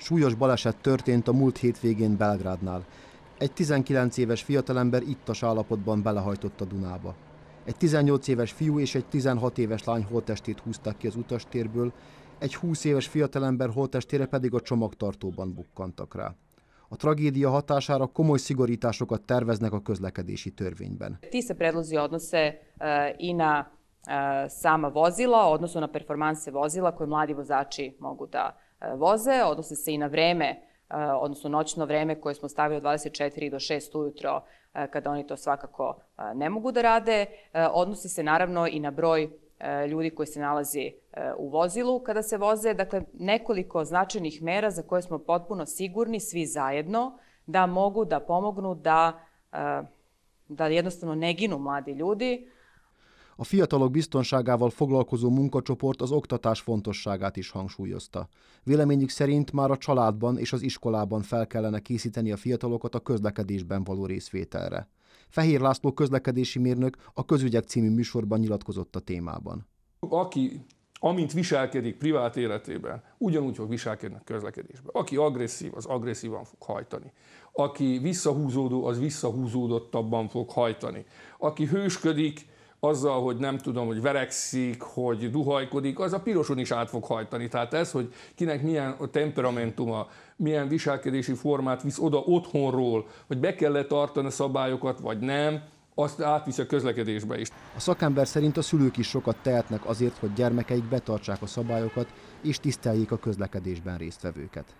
Súlyos baleset történt a múlt hétvégén Belgrádnál. Egy 19 éves fiatalember ittas állapotban belehajtott a Dunába. Egy 18 éves fiú és egy 16 éves lány holtestét húzták ki az utastérből, egy 20 éves fiatalember holtestére pedig a csomagtartóban bukkantak rá. A tragédia hatására komoly szigorításokat terveznek a közlekedési törvényben. Ti predlozi odnose e, i e, sama vozila, odnosno na performanse vozila koje mladi vozači mogu da voze, odnose se i na vreme, e, odnosno noćno vreme koje smo stavili od 24 do 6 ujutro e, kada oni to svakako e, ne mogu da rade. Odnosi se naravno i na broj ljudi koji se nalazi u vozilu kada se voze. Dakle, nekoliko značajnih mera za koje smo potpuno sigurni svi zajedno da mogu da pomognu da, da jednostavno ne ginu mladi ljudi, A fiatalok biztonságával foglalkozó munkacsoport az oktatás fontosságát is hangsúlyozta. Véleményük szerint már a családban és az iskolában fel kellene készíteni a fiatalokat a közlekedésben való részvételre. Fehér László közlekedési mérnök a Közügyek című műsorban nyilatkozott a témában. Aki amint viselkedik privát életében, ugyanúgy fog viselkedni a közlekedésben. Aki agresszív, az agresszívan fog hajtani. Aki visszahúzódó, az visszahúzódottabban fog hajtani. Aki hősködik, azzal, hogy nem tudom, hogy verekszik, hogy duhajkodik, az a piroson is át fog hajtani. Tehát ez, hogy kinek milyen a temperamentuma, milyen viselkedési formát visz oda otthonról, hogy be kell tartani a szabályokat, vagy nem, azt átvisz a közlekedésbe is. A szakember szerint a szülők is sokat tehetnek azért, hogy gyermekeik betartsák a szabályokat és tiszteljék a közlekedésben résztvevőket.